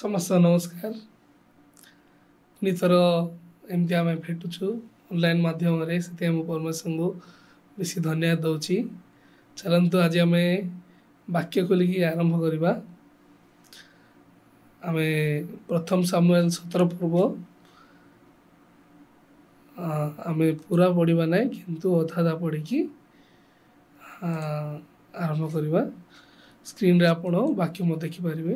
ସମସ୍ତ ନମସ୍କାର ପୁଣି ଏମିତି ଆମେ ଭେଟୁଛୁ ଅନଲାଇନ୍ ମାଧ୍ୟମରେ ସେଥିପାଇଁ ମୁଁ ପରମେଶ୍ୱରଙ୍କୁ ବେଶୀ ଧନ୍ୟବାଦ ଦେଉଛି ଚାଲନ୍ତୁ ଆଜି ଆମେ ବାକ୍ୟ ଖୋଲିକି ଆରମ୍ଭ କରିବା ଆମେ ପ୍ରଥମ ସାମୁଏଲ ସତର ପୂର୍ବ ଆମେ ପୁରା ପଢ଼ିବା ନାହିଁ କିନ୍ତୁ ଅଧାଧା ପଢ଼ିକି ଆରମ୍ଭ କରିବା ସ୍କ୍ରିନ୍ରେ ଆପଣ ବାକ୍ୟ ମୁଁ ଦେଖିପାରିବେ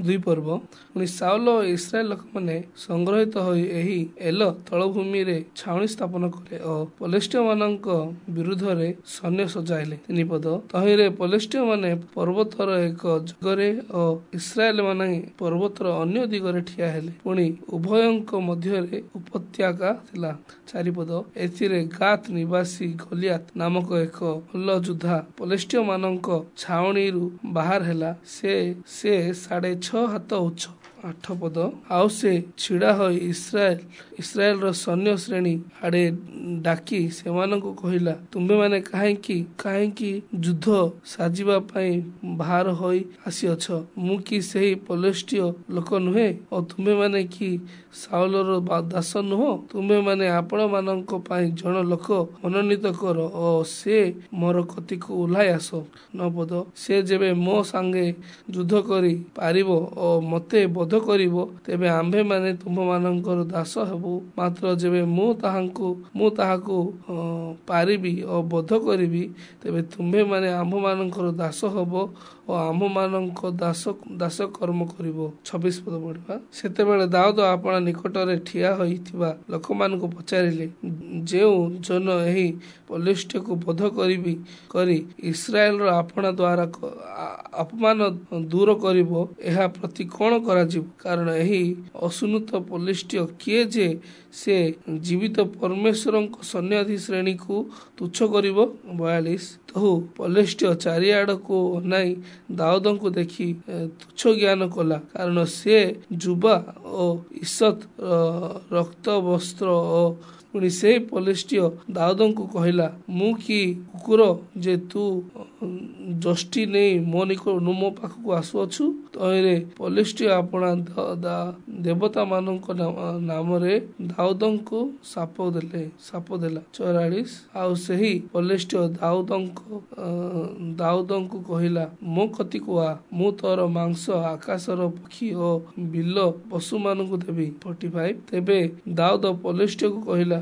ଦୁଇ ପର୍ବ ପୁଣି ସାଉଲ ଓ ଇସ୍ରାଏଲ ଲୋକମାନେ ସଂଗ୍ରହିତ ହୋଇ ଏହି ଏଲ ତଳଭୂମିରେ ଛାଉଣି ସ୍ଥାପନ କଲେ ଓ ପଲେଷ୍ଟିୟ ବିରୁଦ୍ଧରେ ସୈନ୍ୟ ସଜାଇଲେ ତିନି ପଦ ତହିଁରେ ପଲେଷ୍ଟିୟ ପର୍ବତର ଏକ ଯୁଗରେ ଓ ଇସ୍ରାଏଲ ମାନେ ପର୍ବତର ଅନ୍ୟ ଦିଗରେ ଠିଆ ହେଲେ ପୁଣି ଉଭୟଙ୍କ ମଧ୍ୟରେ ଉପତ୍ୟକା ଥିଲା ଚାରିପଦ ଏଥିରେ ଗାତ ନିବାସୀ ଗୋଲିଆତ ନାମକ ଏକ ଭଲ ଯୋଦ୍ଧା ପଲେଷ୍ଟିୟ ମାନଙ୍କ ଛାଉଣିରୁ ବାହାର ହେଲା ସେ ସେ ସାଢେ છ હતો ઓછો ଆଠ ପଦ ଆଉ ସେ ଛିଡ଼ା ହୋଇ ଇସ୍ରାଏଲ ଇସ୍ରାଏଲର ସୈନ୍ୟ ଶ୍ରେଣୀ ଆଡ଼େ ଡାକି ସେମାନଙ୍କୁ କହିଲା ତୁମ୍ଭେମାନେ କାହିଁକି କାହିଁକି ଯୁଦ୍ଧ ସାଜିବା ପାଇଁ ବାହାର ହୋଇ ଆସିଅଛ ମୁଁ କି ସେହି ପଲେଷ୍ଟିୟ ଲୋକ ନୁହେଁ ଓ ତୁମ୍ଭେମାନେ କି ସାଉଲର ଦାସ ନୁହଁ ତୁମ୍ଭେମାନେ ଆପଣମାନଙ୍କ ପାଇଁ ଜଣେ ଲୋକ ମନୋନୀତ କର ଓ ସେ ମୋର କତିକୁ ଓହ୍ଲାଇ ଆସ ନବଦ ସେ ଯେବେ ମୋ ସାଙ୍ଗେ ଯୁଦ୍ଧ କରି ପାରିବ ଓ ମୋତେ ବଦ ବଦ୍ଧ କରିବ ତେବେ ଆମ୍ଭେମାନେ ତୁମ୍ଭମାନଙ୍କର ଦାସ ହେବୁ ମାତ୍ର ଯେବେ ମୁଁ ତାହାଙ୍କୁ ମୁଁ ତାହାକୁ ପାରିବି ଓ ବଦ୍ଧ କରିବି ତେବେ ତୁମ୍ଭେମାନେ ଆମ୍ଭମାନଙ୍କର ଦାସ ହେବ ଓ ଆମମାନଙ୍କ ଦାସ ଦାସ କର୍ମ କରିବ ଛବିଶ ପଦ ପଢିବା ସେତେବେଳେ ଦାଉଦ ଆପଣ ନିକଟରେ ଠିଆ ହୋଇଥିବା ଲୋକମାନଙ୍କୁ ପଚାରିଲେ ଯେଉଁ ଜନ ଏହି ପଲିଷ୍ଟକୁ ବୋଧ କରିବି କରି ଇସ୍ରାଏଲର ଆପଣା ଦ୍ୱାରା ଅପମାନ ଦୂର କରିବ ଏହା ପ୍ରତି କଣ କରାଯିବ କାରଣ ଏହି ଅସୁନୁତ ପଲିଷ୍ଟ କିଏ ଯେ ସେ ଜୀବିତ ପରମେଶ୍ୱରଙ୍କ ସନ୍ୟାଧି ଶ୍ରେଣୀକୁ ତୁଚ୍ଛ କରିବ ବୟାଳିଶ ତହୁ ପଲିଷ୍ଟିୟ ଚାରିଆଡ଼କୁ ଅନାଇ ଦାଉଦଙ୍କୁ ଦେଖି ତୁଚ୍ଛ ଜ୍ଞାନ କଲା କାରଣ ସେ ଯୁବା ଓ ଈଶତ ରକ୍ତ ବସ୍ତ୍ର ଓ ପୁଣି ସେ ପଲେଷ୍ଟିଓ ଦାଉଦଙ୍କୁ କହିଲା ମୁଁ କି କୁକୁର ଯେ ତୁ ଜଷ୍ଟି ନେଇ ମୋ ନିକଟ ମୋ ପାଖକୁ ଆସୁଅଛୁ ତହିଁରେ ପଲେଷ୍ଟିଓ ଆପଣା ଦେବତା ମାନଙ୍କ ନାମରେ ଦାଉଦଙ୍କୁ ସାପ ଦେଲେ ସାପ ଦେଲା ଚଉରାଳିଶ ଆଉ ସେହି ପଲେଷ୍ଟିଓ ଦାଉଦଙ୍କ ଦାଉଦଙ୍କୁ କହିଲା ମୋ କତି ଆ ମୁଁ ତୋର ମାଂସ ଆକାଶର ପକ୍ଷୀ ଓ ବିଲ ପଶୁମାନଙ୍କୁ ଦେବି ଫର୍ଟି ଫାଇଭ ତେବେ ଦାଉଦ ପଲେଷ୍ଟିଓକୁ କହିଲା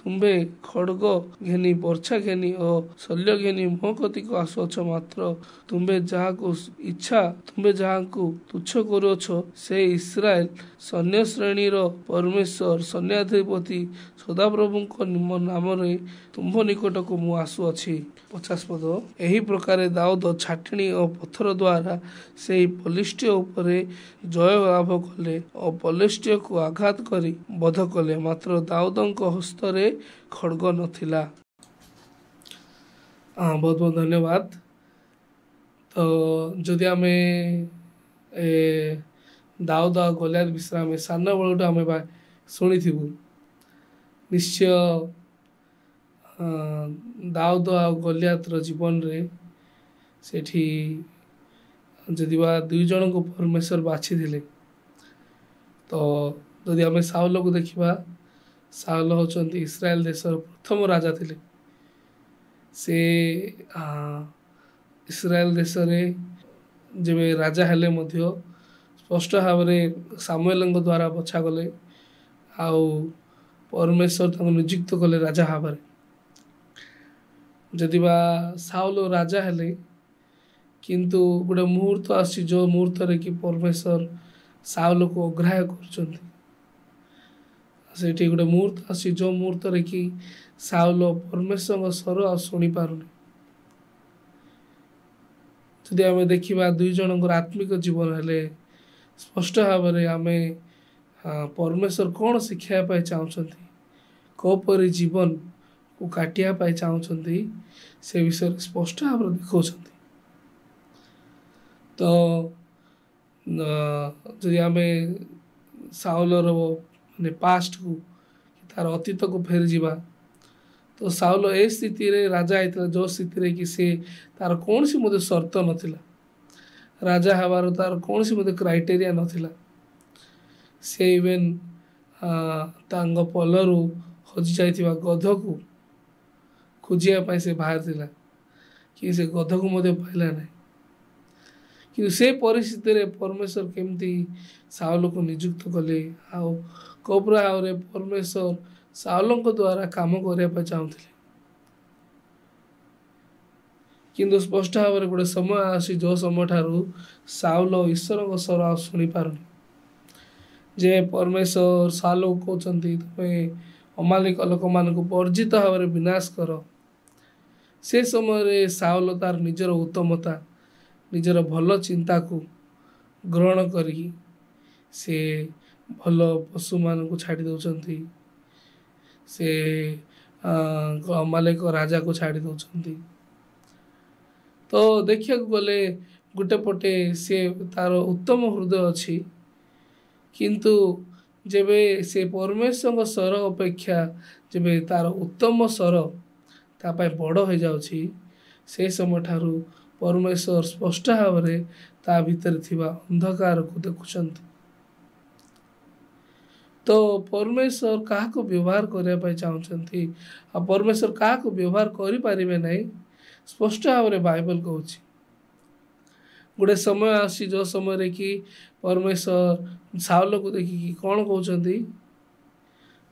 ତୁମ୍ଭେ ଖଡ଼ଗ ଘେନି ବର୍ଷା ଘେନି ଓ ଶଲ୍ୟ ଘେନି ମୋ କତିକୁ ଆସୁଅଛ ମାତ୍ର ତୁମ୍ଭେ ଯାହାକୁ ଇଚ୍ଛା ତୁମ୍ଭେ ଯାହାଙ୍କୁ ତୁଚ୍ଛ କରୁଅଛ ସେ ଇସ୍ରାଏଲ ସୈନ୍ୟ ଶ୍ରେଣୀର ପରମେଶ୍ୱର ସୈନ୍ୟାଧିପତି ସଦାପ୍ରଭୁଙ୍କ ନାମରେ ତୁମ୍ଭ ନିକଟକୁ ମୁଁ ଆସୁଅଛି ପଚାଶ ପଦ ଏହି ପ୍ରକାର ଦାଉଦ ଛାଟିଣି ଓ ପଥର ଦ୍ୱାରା ସେହି ପଲିଷ୍ଟିୟ ଉପରେ ଜୟ ଲାଭ କଲେ ଓ ପଲିଷ୍ଟିୟକୁ ଆଘାତ କରି ବଧ କଲେ ମାତ୍ର ଦାଉଦଙ୍କ ହସ୍ତରେ खड़ग ना बहुत बहुत धन्यवाद तो जदि आम दाऊद गलियार विषय आम सान बड़ आम शुणी निश्चय दाऊद आ गलियार जीवन रे से दुईज को परमेश्वर बाछी थे तो जदि आम सावल को देखा ସାଉଲ ହେଉଛନ୍ତି ଇସ୍ରାଏଲ ଦେଶର ପ୍ରଥମ ରାଜା ଥିଲେ ସେ ଇସ୍ରାଏଲ ଦେଶରେ ଯେବେ ରାଜା ହେଲେ ମଧ୍ୟ ସ୍ପଷ୍ଟ ଭାବରେ ସାମୁଏଲଙ୍କ ଦ୍ୱାରା ବଛା କଲେ ଆଉ ପରମେଶ୍ୱର ତାଙ୍କୁ ନିଯୁକ୍ତ କଲେ ରାଜା ଭାବରେ ଯଦି ବା ସାଉଲ ରାଜା ହେଲେ କିନ୍ତୁ ଗୋଟେ ମୁହୂର୍ତ୍ତ ଆସୁଛି ଯେଉଁ ମୁହୂର୍ତ୍ତରେ କି ପରମେଶ୍ୱର ସାଉଲକୁ ଅଗ୍ରାହ୍ୟ କରୁଛନ୍ତି ସେଇଠି ଗୋଟେ ମୁହୂର୍ତ୍ତ ଆସୁଛି ଯେଉଁ ମୁହୂର୍ତ୍ତରେ କି ସାଉଲ ପରମେଶ୍ୱରଙ୍କ ସ୍ୱର ଆଉ ଶୁଣିପାରୁନି ଯଦି ଆମେ ଦେଖିବା ଦୁଇ ଜଣଙ୍କର ଆତ୍ମିକ ଜୀବନ ହେଲେ ସ୍ପଷ୍ଟ ଭାବରେ ଆମେ ପରମେଶ୍ୱର କ'ଣ ଶିଖାଇବା ପାଇଁ ଚାହୁଁଛନ୍ତି କୋଉପରି ଜୀବନକୁ କାଟିବା ପାଇଁ ଚାହୁଁଛନ୍ତି ସେ ବିଷୟରେ ସ୍ପଷ୍ଟ ଭାବରେ ଦେଖାଉଛନ୍ତି ତ ଯଦି ଆମେ ସାଉଲର ମାନେ ପାଷ୍ଟକୁ କି ତାର ଅତୀତକୁ ଫେରିଯିବା ତ ସାଉଲ ଏ ସ୍ଥିତିରେ ରାଜା ହେଇଥିଲା ଯେଉଁ ସ୍ଥିତିରେ କି ସେ ତାର କୌଣସି ମଧ୍ୟ ସର୍ତ୍ତ ନଥିଲା ରାଜା ହେବାର ତାର କୌଣସି ମଧ୍ୟ କ୍ରାଇଟେରିଆ ନଥିଲା ସେ ଇଭେନ୍ ତାଙ୍କ ପଲରୁ ହଜିଯାଇଥିବା ଗଧକୁ ଖୋଜିବା ପାଇଁ ସେ ବାହାରିଥିଲା କି ସେ ଗଧକୁ ମଧ୍ୟ ପାଇଲା ନାହିଁ କିନ୍ତୁ ସେ ପରିସ୍ଥିତିରେ ପରମେଶ୍ୱର କେମିତି ସାଉଲକୁ ନିଯୁକ୍ତ କଲେ ଆଉ କୋପ୍ର ଭାବରେ ପରମେଶ୍ୱର ସାଉଲଙ୍କ ଦ୍ୱାରା କାମ କରିବା ପାଇଁ ଚାହୁଁଥିଲେ କିନ୍ତୁ ସ୍ପଷ୍ଟ ଭାବରେ ଗୋଟେ ସମୟ ଆସି ଯେଉଁ ସମୟ ଠାରୁ ସାଉଲ ଈଶ୍ୱରଙ୍କ ସ୍ୱର ଆଉ ଶୁଣିପାରୁନି ଯେ ପରମେଶ୍ୱର ସାଲୁ କହୁଛନ୍ତି ତୁମେ ଅମାଲିକ ଲୋକମାନଙ୍କୁ ବର୍ଜିତ ଭାବରେ ବିନାଶ କର ସେ ସମୟରେ ସାଉଲ ତାର ନିଜର ଉତ୍ତମତା ନିଜର ଭଲ ଚିନ୍ତାକୁ ଗ୍ରହଣ କରିକି ସେ ଭଲ ପଶୁମାନଙ୍କୁ ଛାଡ଼ି ଦେଉଛନ୍ତି ସେ ମାଲିକ ରାଜାକୁ ଛାଡ଼ି ଦେଉଛନ୍ତି ତ ଦେଖିବାକୁ ଗଲେ ଗୋଟେ ପଟେ ସିଏ ତା'ର ଉତ୍ତମ ହୃଦୟ ଅଛି କିନ୍ତୁ ଯେବେ ସେ ପରମେଶ୍ୱରଙ୍କ ସ୍ୱର ଅପେକ୍ଷା ଯେବେ ତା'ର ଉତ୍ତମ ସ୍ୱର ତା ପାଇଁ ବଡ଼ ହୋଇଯାଉଛି ସେ ସମୟ ଠାରୁ ପରମେଶ୍ୱର ସ୍ପଷ୍ଟ ଭାବରେ ତା ଭିତରେ ଥିବା ଅନ୍ଧକାରକୁ ଦେଖୁଛନ୍ତି ତ ପରମେଶ୍ୱର କାହାକୁ ବ୍ୟବହାର କରିବା ପାଇଁ ଚାହୁଁଛନ୍ତି ଆଉ ପରମେଶ୍ୱର କାହାକୁ ବ୍ୟବହାର କରିପାରିବେ ନାହିଁ ସ୍ପଷ୍ଟ ଭାବରେ ବାଇବଲ କହୁଛି ଗୋଟେ ସମୟ ଆସୁଛି ଯେଉଁ ସମୟରେ କି ପରମେଶ୍ୱର ସାଉଲକୁ ଦେଖିକି କ'ଣ କହୁଛନ୍ତି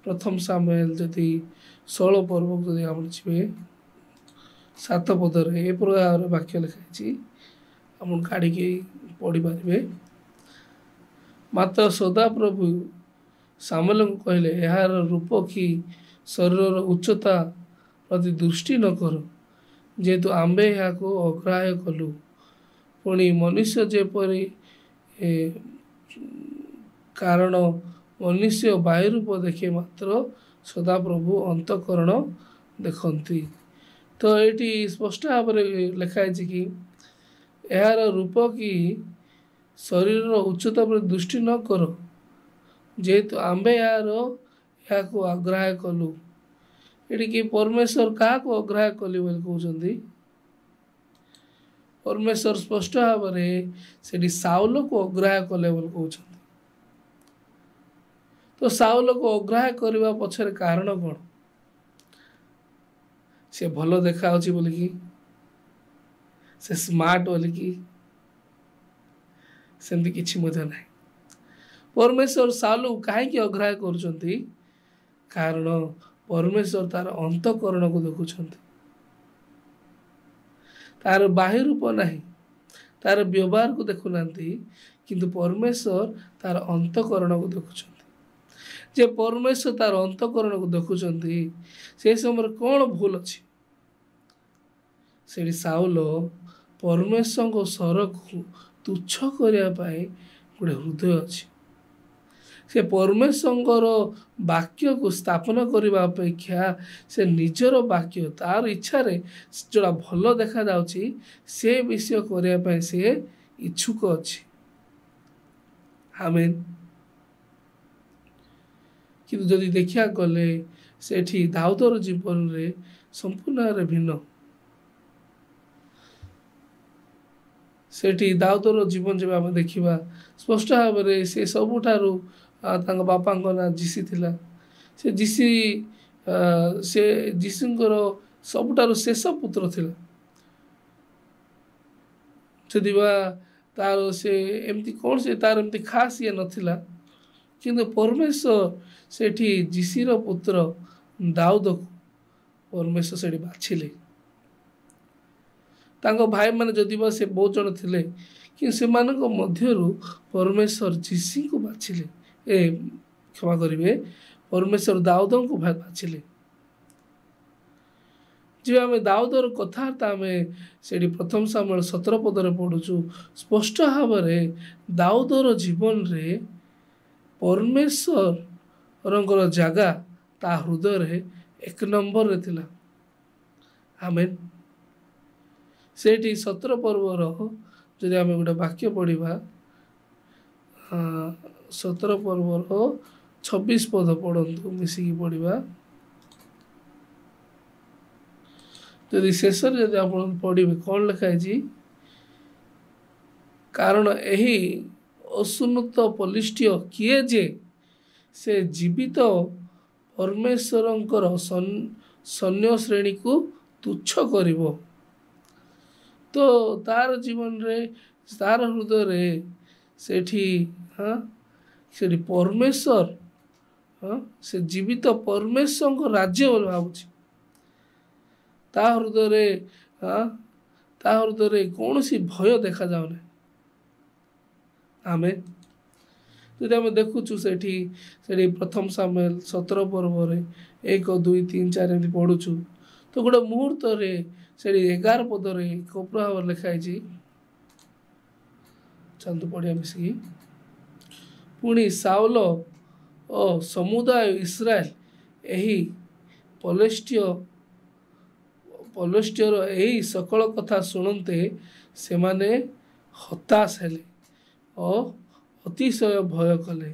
ପ୍ରଥମ ସାମୁଏଲ ଯଦି ଷୋହଳ ପର୍ବକୁ ଯଦି ଆପଣ ଯିବେ ସାତ ପଦରେ ଏ ପ୍ରକାର ବାକ୍ୟ ଲେଖାଯାଇଛି ଆପଣ କାଢ଼ିକି ପଢ଼ିପାରିବେ ମାତ୍ର ସଦାପ୍ରଭୁ ସାମଲଙ୍କୁ କହିଲେ ଏହାର ରୂପ କି ଶରୀରର ଉଚ୍ଚତା ପ୍ରତି ଦୃଷ୍ଟି ନ କର ଯେହେତୁ ଆମ୍ଭେ ଏହାକୁ ଅଗ୍ରାହ୍ୟ କଲୁ ପୁଣି ମନୁଷ୍ୟ ଯେପରି କାରଣ ମନୁଷ୍ୟ ବାୟୁ ରୂପ ଦେଖେ ମାତ୍ର ସଦାପ୍ରଭୁ ଅନ୍ତଃକରଣ ଦେଖନ୍ତି ତ ଏଇଠି ସ୍ପଷ୍ଟ ଭାବରେ ଲେଖା ହେଇଛି କି ଏହାର ରୂପ କି ଶରୀରର ଉଚ୍ଚତା ପ୍ରତି ଦୃଷ୍ଟି ନ କର जेहेतु आम्बे यार यहाँ आग्राह कलु ये परमेश्वर क्या अग्राह कली बोल कौन परमेश्वर स्पष्ट भाव तो से साउल को अग्राह कले कौन तो साउल को अग्राह करने पक्ष कारण कौन से भल देखा बोल कि स्मार्ट बोल कि से ना ପରମେଶ୍ୱର ସାଉଲକୁ କାହିଁକି ଅଗ୍ରାହ୍ୟ କରୁଛନ୍ତି କାରଣ ପରମେଶ୍ୱର ତାର ଅନ୍ତଃକରଣକୁ ଦେଖୁଛନ୍ତି ତାର ବାହ୍ୟ ରୂପ ନାହିଁ ତାର ବ୍ୟବହାରକୁ ଦେଖୁନାହାନ୍ତି କିନ୍ତୁ ପରମେଶ୍ୱର ତାର ଅନ୍ତଃକରଣକୁ ଦେଖୁଛନ୍ତି ଯେ ପରମେଶ୍ୱର ତାର ଅନ୍ତଃକରଣକୁ ଦେଖୁଛନ୍ତି ସେ ସମୟରେ କ'ଣ ଭୁଲ ଅଛି ସେଠି ସାଉଲ ପରମେଶ୍ୱରଙ୍କ ସ୍ୱରକୁ ତୁଚ୍ଛ କରିବା ପାଇଁ ଗୋଟେ ହୃଦୟ ଅଛି ସେ ପରମେଶ୍ୱରଙ୍କର ବାକ୍ୟକୁ ସ୍ଥାପନ କରିବା ଅପେକ୍ଷା ସେ ନିଜର ବାକ୍ୟ ତାର ଇଚ୍ଛାରେ ଯେଉଁଟା ଭଲ ଦେଖାଯାଉଛି ସେ ବିଷୟ କରିବା ପାଇଁ ସେ ଇଚ୍ଛୁକ ଅଛି ଆମେ କିନ୍ତୁ ଯଦି ଦେଖିବା ଗଲେ ସେଠି ଦାଉଦର ଜୀବନରେ ସମ୍ପୂର୍ଣ୍ଣ ଭାବରେ ଭିନ୍ନ ସେଠି ଦାଉଦର ଜୀବନ ଯେବେ ଆମେ ଦେଖିବା ସ୍ପଷ୍ଟ ଭାବରେ ସେ ସବୁଠାରୁ ଆଉ ତାଙ୍କ ବାପାଙ୍କ ନାଁ ଜିସି ଥିଲା ସେ ଜିସି ସେ ଯିଶୁଙ୍କର ସବୁଠାରୁ ଶେଷ ପୁତ୍ର ଥିଲା ସେଥିବା ତାର ସେ ଏମିତି କ'ଣ ସେ ତାର ଏମିତି ଖାସ୍ ଇଏ ନଥିଲା କିନ୍ତୁ ପରମେଶ୍ୱର ସେଠି ଯିଶିର ପୁତ୍ର ଦାଉଦକୁ ପରମେଶ୍ୱର ସେଠି ବାଛିଲେ ତାଙ୍କ ଭାଇମାନେ ଯଦି ବା ସେ ବହୁତ ଜଣ ଥିଲେ କିନ୍ତୁ ସେମାନଙ୍କ ମଧ୍ୟରୁ ପରମେଶ୍ୱର ଯିଶିଙ୍କୁ ବାଛିଲେ ଏ କ୍ଷମା କରିବେ ପରମେଶ୍ୱର ଦାଉଦଙ୍କୁ ବାଛିଲେ ଯେ ଆମେ ଦାଉଦର କଥାବାର୍ତ୍ତା ଆମେ ସେଇଠି ପ୍ରଥମ ସମୟ ସତର ପଦରେ ପଢ଼ୁଛୁ ସ୍ପଷ୍ଟ ଭାବରେ ଦାଉଦର ଜୀବନରେ ପରମେଶ୍ୱରଙ୍କର ଜାଗା ତା ହୃଦୟରେ ଏକ ନମ୍ବରରେ ଥିଲା ଆମେ ସେଇଠି ସତର ପର୍ବର ଯଦି ଆମେ ଗୋଟେ ବାକ୍ୟ ପଢ଼ିବା ସତର ପର୍ବର ଛବିଶ ପଦ ପଢ଼ନ୍ତୁ ମିଶିକି ପଢ଼ିବା ଯଦି ଶେଷରେ ଯଦି ଆପଣ ପଢ଼ିବେ କ'ଣ ଲେଖା ହେଇଛି କାରଣ ଏହି ଅସୁନ୍ନତ ପଲିଷ୍ଟିୟ କିଏ ଯେ ସେ ଜୀବିତ ପରମେଶ୍ୱରଙ୍କର ସୈନ୍ୟ ଶ୍ରେଣୀକୁ ତୁଚ୍ଛ କରିବ ତ ତାର ଜୀବନରେ ତାର ହୃଦୟରେ ସେଠି ହଁ ସେଠି ପରମେଶ୍ୱର ସେ ଜୀବିତ ପରମେଶ୍ୱରଙ୍କ ରାଜ୍ୟ ବୋଲି ଭାବୁଛି ତା ହୃଦୟରେ ତା ହୃଦୟରେ କୌଣସି ଭୟ ଦେଖାଯାଉନି ଆମେ ଯଦି ଆମେ ଦେଖୁଛୁ ସେଠି ସେଠି ପ୍ରଥମ ସାମେଲ ସତର ପର୍ବରେ ଏକ ଦୁଇ ତିନି ଚାରି ଏମିତି ପଢ଼ୁଛୁ ତ ଗୋଟେ ମୁହୂର୍ତ୍ତରେ ସେଠି ଏଗାର ପଦରେ କପ୍ରଭାବ ଲେଖା ହେଇଛି ଚାଲନ୍ତୁ ପଢ଼ିବା ମିଶିକି ପୁଣି ସାଉଲ ଓ ସମୁଦାୟ ଇସ୍ରାଏଲ ଏହି ପଲେଷ୍ଟିୟ ପଲେଷ୍ଟିୟର ଏହି ସକଳ କଥା ଶୁଣନ୍ତେ ସେମାନେ ହତାଶ ହେଲେ ଓ ଅତିଶୟ ଭୟ କଲେ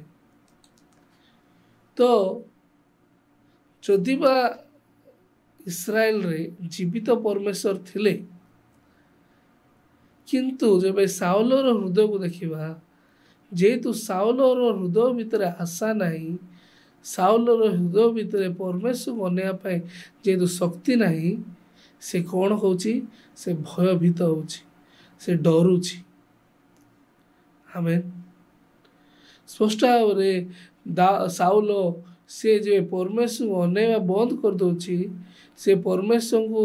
ତ ଯଦି ବା ଇସ୍ରାଏଲରେ ଜୀବିତ ପରମେଶ୍ୱର ଥିଲେ କିନ୍ତୁ ଯେବେ ସାଉଲର ହୃଦୟକୁ ଦେଖିବା ଯେହେତୁ ସାଉଲର ହୃଦୟ ଭିତରେ ଆଶା ନାହିଁ ସାଉଲର ହୃଦୟ ଭିତରେ ପରମେଶ୍ୱର ବନେଇବା ପାଇଁ ଯେହେତୁ ଶକ୍ତି ନାହିଁ ସେ କ'ଣ ହେଉଛି ସେ ଭୟଭୀତ ହେଉଛି ସେ ଡରୁଛି ଆମେ ସ୍ପଷ୍ଟ ଭାବରେ ସାଉଲ ସେ ଯେ ପରମେଶ୍ୱରଙ୍କୁ ଅନେଇବା ବନ୍ଦ କରିଦେଉଛି ସେ ପରମେଶ୍ୱରଙ୍କୁ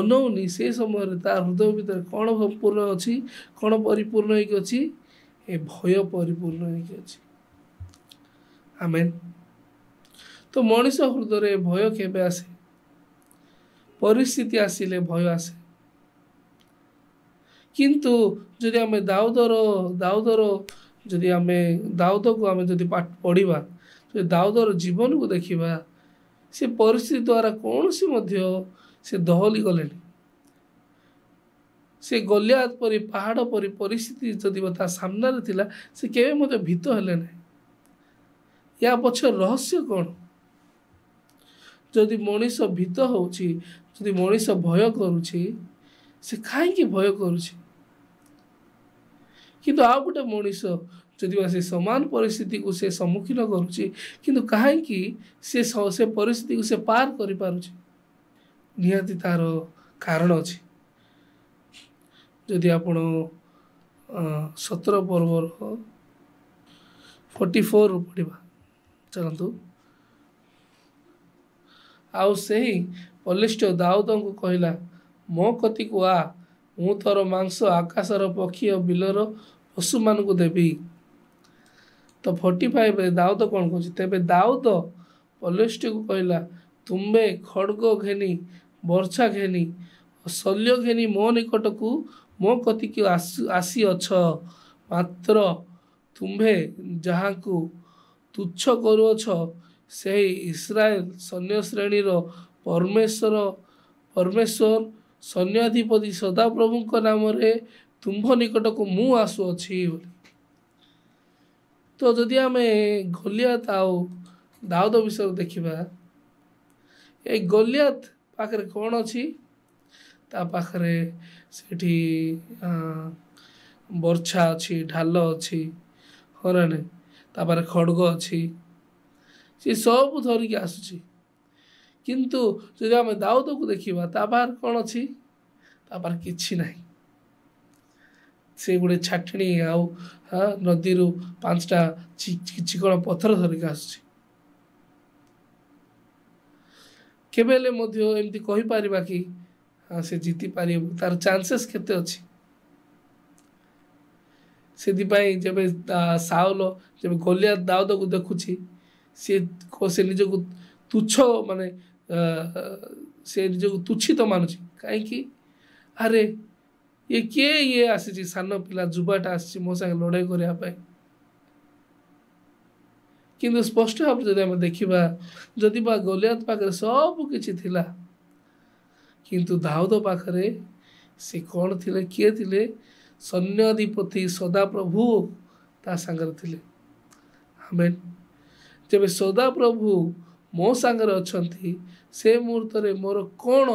ଅନଉନି ସେ ସମୟରେ ତା ହୃଦୟ ଭିତରେ କ'ଣ ପୂର୍ଣ୍ଣ ଅଛି କ'ଣ ପରିପୂର୍ଣ୍ଣ ହେଇକି ଅଛି ଏ ଭୟ ପରିପୂର୍ଣ୍ଣ ହେଇକି ଅଛି ଆମେ ତ ମଣିଷ ହୃଦୟରେ ଭୟ କେବେ ଆସେ ପରିସ୍ଥିତି ଆସିଲେ ଭୟ ଆସେ କିନ୍ତୁ ଯଦି ଆମେ ଦାଉଦର ଦାଉଦର ଯଦି ଆମେ ଦାଉଦକୁ ଆମେ ଯଦି ପଢ଼ିବା ଯଦି ଦାଉଦର ଜୀବନକୁ ଦେଖିବା ସେ ପରିସ୍ଥିତି ଦ୍ୱାରା କୌଣସି ମଧ୍ୟ ସେ ଦହଲି ଗଲେନି ସେ ଗଲିଆ ପରି ପାହାଡ଼ ପରି ପରିସ୍ଥିତି ଯଦି ତା ସାମ୍ନାରେ ଥିଲା ସେ କେବେ ମଧ୍ୟ ଭିତ ହେଲେ ନାହିଁ ୟା ପଛ ରହସ୍ୟ କ'ଣ ଯଦି ମଣିଷ ଭିତ ହେଉଛି ଯଦି ମଣିଷ ଭୟ କରୁଛି ସେ କାହିଁକି ଭୟ କରୁଛି କିନ୍ତୁ ଆଉ ଗୋଟେ ମଣିଷ ଯଦି ବା ସେ ସମାନ ପରିସ୍ଥିତିକୁ ସେ ସମ୍ମୁଖୀନ କରୁଛି କିନ୍ତୁ କାହିଁକି ସେ ସେ ପରିସ୍ଥିତିକୁ ସେ ପାର କରିପାରୁଛି ନିହାତି ତା'ର କାରଣ ଅଛି ଯଦି ଆପଣ ସତର ପର୍ବର ଫର୍ଟି ଫୋର୍ ପଢ଼ିବା ଚାଲନ୍ତୁ ଆଉ ସେହି ବଲିଷ୍ଠ ଦାଉଦଙ୍କୁ କହିଲା ମୋ କତିକୁ ଆ ମୁଁ ତୋର ମାଂସ ଆକାଶର ପକ୍ଷୀ ଓ ବିଲର ପଶୁମାନଙ୍କୁ ଦେବି ତ ଫର୍ଟି ଫାଇଭ୍ରେ ଦାଉଦ କ'ଣ କହୁଛି ତେବେ ଦାଉଦ ପଲିଷ୍ଠକୁ କହିଲା ତୁମ୍ଭେ ଖଡ଼ଗ ଘେନି ବର୍ଷା ଘେନି ଶଲ୍ୟ ଘେନି ମୋ ନିକଟକୁ ମୋ କତିକି ଆସୁ ଆସିଅଛ ମାତ୍ର ତୁମ୍ଭେ ଯାହାକୁ ତୁଚ୍ଛ କରୁଅଛ ସେହି ଇସ୍ରାଏଲ ସୈନ୍ୟ ଶ୍ରେଣୀର ପରମେଶ୍ୱର ପରମେଶ୍ୱର ସୈନ୍ୟାଧିପତି ସଦାପ୍ରଭୁଙ୍କ ନାମରେ ତୁମ୍ଭ ନିକଟକୁ ମୁଁ ଆସୁଅଛି ବୋଲି ତ ଯଦି ଆମେ ଗଲିଆତ ଆଉ ଦାଉଦ ବିଷୟରେ ଦେଖିବା ଏ ଗୋଲିଆତ ପାଖରେ କ'ଣ ଅଛି ତା ପାଖରେ ସେଠି ବର୍ଷା ଅଛି ଢାଲ ଅଛି ହଁ ତା'ପରେ ଖଡ଼ଗ ଅଛି ସେ ସବୁ ଧରିକି ଆସୁଛି କିନ୍ତୁ ଯଦି ଆମେ ଦାଉଦକୁ ଦେଖିବା ତା ପାଖରେ କ'ଣ ଅଛି ତା ପାଖରେ କିଛି ନାହିଁ ସେ ଗୋଟେ ଛାଟିଣି ଆଉ ନଦୀରୁ ପାଞ୍ଚଟା ଚିକଣ ପଥର ଧରିକି ଆସୁଛି କେବେ ହେଲେ ମଧ୍ୟ ଏମିତି କହିପାରିବା କି ସେ ଜିତିପାରିବ ତାର ଚାନ୍ସେସ୍ କେତେ ଅଛି ସେଥିପାଇଁ ଯେବେ ସାଉଲ ଯେବେ ଗୋଲିଆ ଦାଉଦକୁ ଦେଖୁଛି ସିଏ ସେ ନିଜକୁ ତୁଚ୍ଛ ମାନେ ସେ ନିଜକୁ ତୁଚ୍ଛିତ ମାନୁଛି କାହିଁକି ଆରେ ଇଏ କିଏ ଇଏ ଆସିଛି ସାନ ପିଲା ଯୁବାଟା ଆସିଛି ମୋ ସାଙ୍ଗେ ଲଢ଼େଇ କରିବା ପାଇଁ କିନ୍ତୁ ସ୍ପଷ୍ଟ ଭାବରେ ଯଦି ଆମେ ଦେଖିବା ଯଦି ବା ଗୋଲିଆତ ପାଖରେ ସବୁ କିଛି ଥିଲା କିନ୍ତୁ ଦାଉଦ ପାଖରେ ସେ କ'ଣ ଥିଲେ କିଏ ଥିଲେ ସୈନ୍ୟଧିପତି ସଦାପ୍ରଭୁ ତା ସାଙ୍ଗରେ ଥିଲେ ଆମେ ତେବେ ସଦାପ୍ରଭୁ ମୋ ସାଙ୍ଗରେ ଅଛନ୍ତି ସେ ମୁହୂର୍ତ୍ତରେ ମୋର କ'ଣ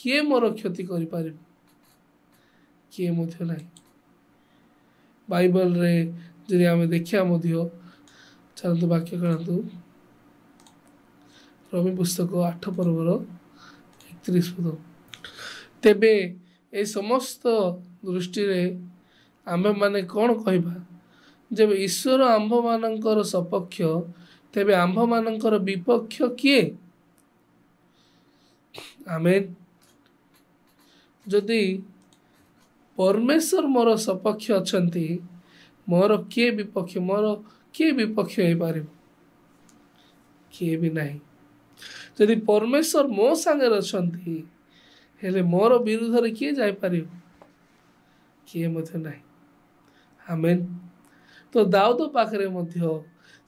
କିଏ ମୋର କ୍ଷତି କରିପାରିବ କିଏ ମଧ୍ୟ ନାହିଁ ବାଇବଲରେ ଯଦି ଆମେ ଦେଖିବା ମଧ୍ୟ ଚାଲନ୍ତୁ ବାକ୍ୟ କରନ୍ତୁ ରବି ପୁସ୍ତକ ଆଠ ପର୍ବର ତିରିଶ ତେବେ ଏ ସମସ୍ତ ଦୃଷ୍ଟିରେ ଆମ୍ଭେମାନେ କ'ଣ କହିବା ଯେବେ ଈଶ୍ୱର ଆମ୍ଭମାନଙ୍କର ସପକ୍ଷ ତେବେ ଆମ୍ଭମାନଙ୍କର ବିପକ୍ଷ କିଏ ଆମେ ଯଦି ପରମେଶ୍ୱର ମୋର ସପକ୍ଷ ଅଛନ୍ତି ମୋର କିଏ ବିପକ୍ଷ ମୋର କିଏ ବିପକ୍ଷ ହେଇପାରିବ କିଏ ବି ନାହିଁ ଯଦି ପରମେଶ୍ୱର ମୋ ସାଙ୍ଗରେ ଅଛନ୍ତି ହେଲେ ମୋର ବିରୁଦ୍ଧରେ କିଏ ଯାଇପାରିବ କିଏ ମଧ୍ୟ ନାହିଁ ଆମେ ତ ଦାଉଦ ପାଖରେ ମଧ୍ୟ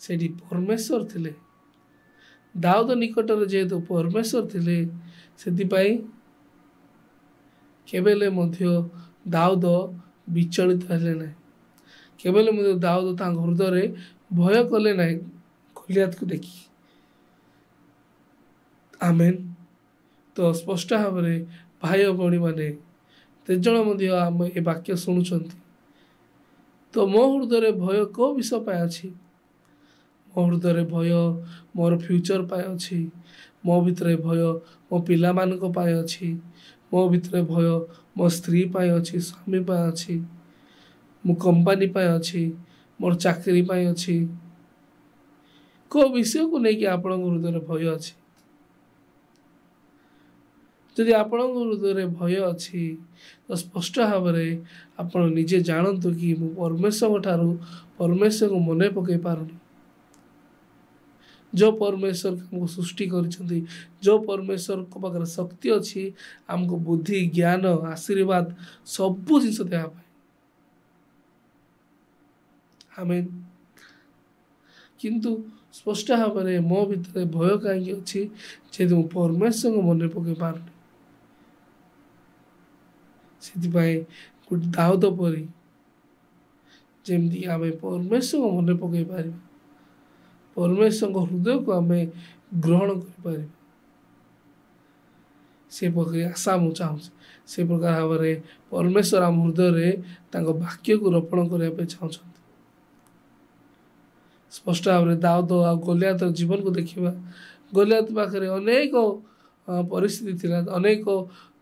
ସେଠି ପରମେଶ୍ୱର ଥିଲେ ଦାଉଦ ନିକଟରେ ଯେହେତୁ ପରମେଶ୍ୱର ଥିଲେ ସେଥିପାଇଁ କେବେ ହେଲେ ମଧ୍ୟ ଦାଉଦ ବିଚଳିତ ହେଲେ ନାହିଁ କେବେ ହେଲେ ମଧ୍ୟ ଦାଉଦ ତାଙ୍କ ହୃଦୟରେ ଭୟ କଲେ ନାହିଁ ଗୋଲିଆତକୁ ଦେଖି ଆମେନ୍ ତ ସ୍ପଷ୍ଟ ଭାବରେ ଭାଇ ଭଉଣୀମାନେ ତେଜଣ ମଧ୍ୟ ଆମ ଏ ବାକ୍ୟ ଶୁଣୁଛନ୍ତି ତ ମୋ ହୃଦୟରେ ଭୟ କେଉଁ ବିଷୟ ପାଇଁ ଅଛି ମୋ ହୃଦୟରେ ଭୟ ମୋର ଫ୍ୟୁଚର୍ ପାଇଁ ଅଛି ମୋ ଭିତରେ ଭୟ ମୋ ପିଲାମାନଙ୍କ ପାଇଁ ଅଛି ମୋ ଭିତରେ ଭୟ ମୋ ସ୍ତ୍ରୀ ପାଇଁ ଅଛି ସ୍ୱାମୀ ପାଇଁ ଅଛି ମୋ କମ୍ପାନୀ ପାଇଁ ଅଛି ମୋର ଚାକିରି ପାଇଁ ଅଛି କେଉଁ ବିଷୟକୁ ନେଇକି ଆପଣଙ୍କ ହୃଦୟରେ ଭୟ ଅଛି ଯଦି ଆପଣଙ୍କ ହୃଦୟରେ ଭୟ ଅଛି ତ ସ୍ପଷ୍ଟ ଭାବରେ ଆପଣ ନିଜେ ଜାଣନ୍ତୁ କି ମୁଁ ପରମେଶ୍ୱରଙ୍କ ଠାରୁ ପରମେଶ୍ୱରଙ୍କୁ ମନେ ପକାଇ ପାରୁନି ଯେଉଁ ପରମେଶ୍ୱର ଆମକୁ ସୃଷ୍ଟି କରିଛନ୍ତି ଯେଉଁ ପରମେଶ୍ୱରଙ୍କ ପାଖରେ ଶକ୍ତି ଅଛି ଆମକୁ ବୁଦ୍ଧି ଜ୍ଞାନ ଆଶୀର୍ବାଦ ସବୁ ଜିନିଷ ଦେବା ପାଇଁ ଆମେ କିନ୍ତୁ ସ୍ପଷ୍ଟ ଭାବରେ ମୋ ଭିତରେ ଭୟ କାହିଁକି ଅଛି ଯେହେତୁ ମୁଁ ପରମେଶ୍ୱରଙ୍କୁ ମନେ ପକାଇ ପାରୁନି ସେଥିପାଇଁ ଗୋଟେ ଦାଉଦ ପରି ଯେମିତି ଆମେ ପରମେଶ୍ୱରଙ୍କ ମନେ ପକାଇ ପାରିବା ପରମେଶ୍ୱରଙ୍କ ହୃଦୟକୁ ଆମେ ଗ୍ରହଣ କରିପାରିବା ସେ ପ୍ରକାର ଆଶା ମୁଁ ଚାହୁଁଛି ସେ ପ୍ରକାର ଭାବରେ ପରମେଶ୍ୱର ଆମ ହୃଦୟରେ ତାଙ୍କ ବାକ୍ୟକୁ ରୋପଣ କରିବା ପାଇଁ ଚାହୁଁଛନ୍ତି ସ୍ପଷ୍ଟ ଭାବରେ ଦାଉଦ ଆଉ ଗୋଲିଆତର ଜୀବନକୁ ଦେଖିବା ଗୋଲିଆତ ପାଖରେ ଅନେକ ପରିସ୍ଥିତି ଥିଲା ଅନେକ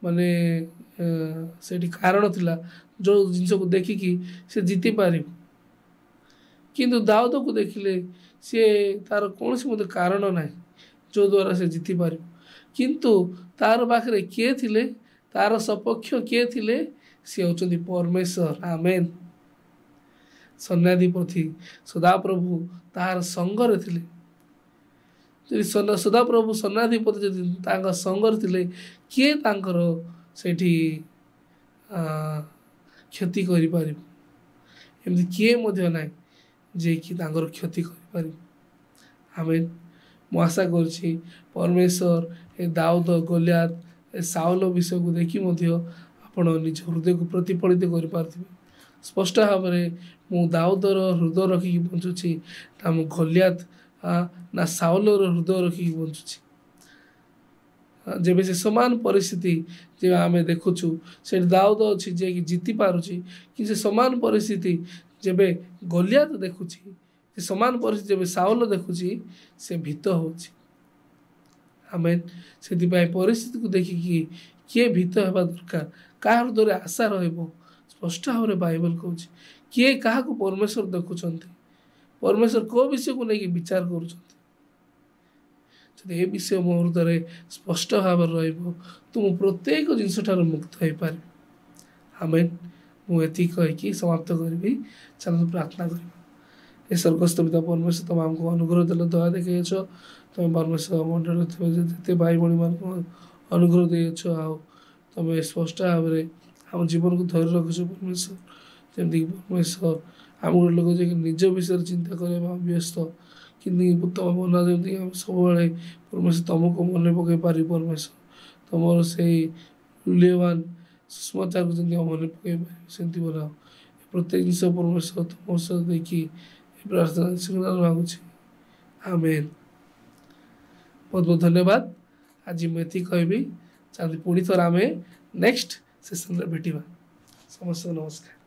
ମାନେ ସେଇଠି କାରଣ ଥିଲା ଯେଉଁ ଜିନିଷକୁ ଦେଖିକି ସେ ଜିତିପାରିବ କିନ୍ତୁ ଦାଉଦକୁ ଦେଖିଲେ ସିଏ ତା'ର କୌଣସି ମଧ୍ୟ କାରଣ ନାହିଁ ଯେଉଁଦ୍ୱାରା ସେ ଜିତିପାରିବ କିନ୍ତୁ ତା'ର ପାଖରେ କିଏ ଥିଲେ ତା'ର ସପକ୍ଷ କିଏ ଥିଲେ ସିଏ ହେଉଛନ୍ତି ପରମେଶ୍ୱର ଆମେନ୍ ସନ୍ୟାଧିପତି ସଦାପ୍ରଭୁ ତାହାର ସଙ୍ଗରେ ଥିଲେ ଯଦି ସଦାପ୍ରଭୁ ସନ୍ନ୍ୟାଧିପତି ଯଦି ତାଙ୍କ ସଙ୍ଗରେ ଥିଲେ କିଏ ତାଙ୍କର ସେଇଠି କ୍ଷତି କରିପାରିବ ଏମିତି କିଏ ମଧ୍ୟ ନାହିଁ ଯିଏକି ତାଙ୍କର କ୍ଷତି କରିପାରିବ ଆମେ ମୁଁ ଆଶା କରୁଛି ପରମେଶ୍ୱର ଏ ଦାଉଦ ଗୋଲିଆତ ଏ ସାଉଲ ବିଷୟକୁ ଦେଖି ମଧ୍ୟ ଆପଣ ନିଜ ହୃଦୟକୁ ପ୍ରତିଫଳିତ କରିପାରୁଥିବେ ସ୍ପଷ୍ଟ ଭାବରେ ମୁଁ ଦାଉଦର ହୃଦୟ ରଖିକି ବଞ୍ଚୁଛି ନା ମୁଁ ଗୋଲିଆତ ନା ସାଉଲର ହୃଦୟ ରଖିକି ବଞ୍ଚୁଛି ଯେବେ ସେ ସମାନ ପରିସ୍ଥିତି ଯେବେ ଆମେ ଦେଖୁଛୁ ସେଠି ଦାଉଦ ଅଛି ଯିଏକି ଜିତି ପାରୁଛି କି ସେ ସମାନ ପରିସ୍ଥିତି ଯେବେ ଗୋଲିଆତ ଦେଖୁଛି ସେ ସମାନ ପରିସ୍ଥିତି ଯେବେ ସାଉଲ ଦେଖୁଛି ସେ ଭୀତ ହେଉଛି ଆମେ ସେଥିପାଇଁ ପରିସ୍ଥିତିକୁ ଦେଖିକି କିଏ ଭୀତ ହେବା ଦରକାର କାହା ହୃଦୟରେ ଆଶା ରହିବ ସ୍ପଷ୍ଟ ଭାବରେ ବାଇବଲ କହୁଛି କିଏ କାହାକୁ ପରମେଶ୍ୱର ଦେଖୁଛନ୍ତି ପରମେଶ୍ୱର କେଉଁ ବିଷୟକୁ ନେଇକି ବିଚାର କରୁଛନ୍ତି ଯଦି ଏ ବିଷୟ ମୋ ହୃଦୟରେ ସ୍ପଷ୍ଟ ଭାବରେ ରହିବ ତ ମୁଁ ପ୍ରତ୍ୟେକ ଜିନିଷଠାରୁ ମୁକ୍ତ ହୋଇପାରିବି ଆମେ ମୁଁ ଏତିକି କହିକି ସମାପ୍ତ କରିବି ଚାଲନ୍ତୁ ପ୍ରାର୍ଥନା କରିବି ଏ ସ୍ୱର୍ଗସ୍ଥ ପିତା ପରମେଶ୍ୱର ତୁମେ ଆମକୁ ଅନୁଗ୍ରହ ଦେଲ ଦୟା ଦେଖାଇଛ ତୁମେ ପରମେଶ୍ୱର ମଣ୍ଡଳରେ ଥିବା ଯେତେ ଭାଇ ଭଉଣୀମାନଙ୍କୁ ଅନୁଗ୍ରହ ଦେଇଅଛ ଆଉ ତୁମେ ସ୍ପଷ୍ଟ ଭାବରେ ଆମ ଜୀବନକୁ ଧରି ରଖୁଛ ପରମେଶ୍ୱର ଯେମିତିକି ପରମେଶ୍ୱର ଆମ ଗୋଟେ ଲୋକ ଯାଇକି ନିଜ ବିଷୟରେ ଚିନ୍ତା କରିବା ବ୍ୟସ୍ତ କିନ୍ତୁ ତମ ନା ଯେମିତିକି ଆମେ ସବୁବେଳେ ପରମେଶ୍ୱର ତୁମକୁ ମନେ ପକାଇ ପାରିବୁ ପରମେଶ୍ୱର ତୁମର ସେଇ ମୂଲ୍ୟବାନ ସୁଷମାଚାରକୁ ଯେମିତି ଆମେ ମନେ ପକାଇ ପାରିବୁ ସେମିତି ବନାଅ ପ୍ରତ୍ୟେକ ଜିନିଷ ପରମେଶ୍ୱର ତୁମ ସହ ଦେଇକି ପ୍ରାର୍ଥନା ଶ୍ରୀନାଥ ମାଗୁଛି ଆମେନ୍ ବହୁତ ବହୁତ ଧନ୍ୟବାଦ ଆଜି ମୁଁ ଏତିକି କହିବି ଚାହାନ୍ତି ପୁଣି ଥରେ ଆମେ ନେକ୍ସଟ ସେସନରେ ଭେଟିବା ସମସ୍ତଙ୍କୁ ନମସ୍କାର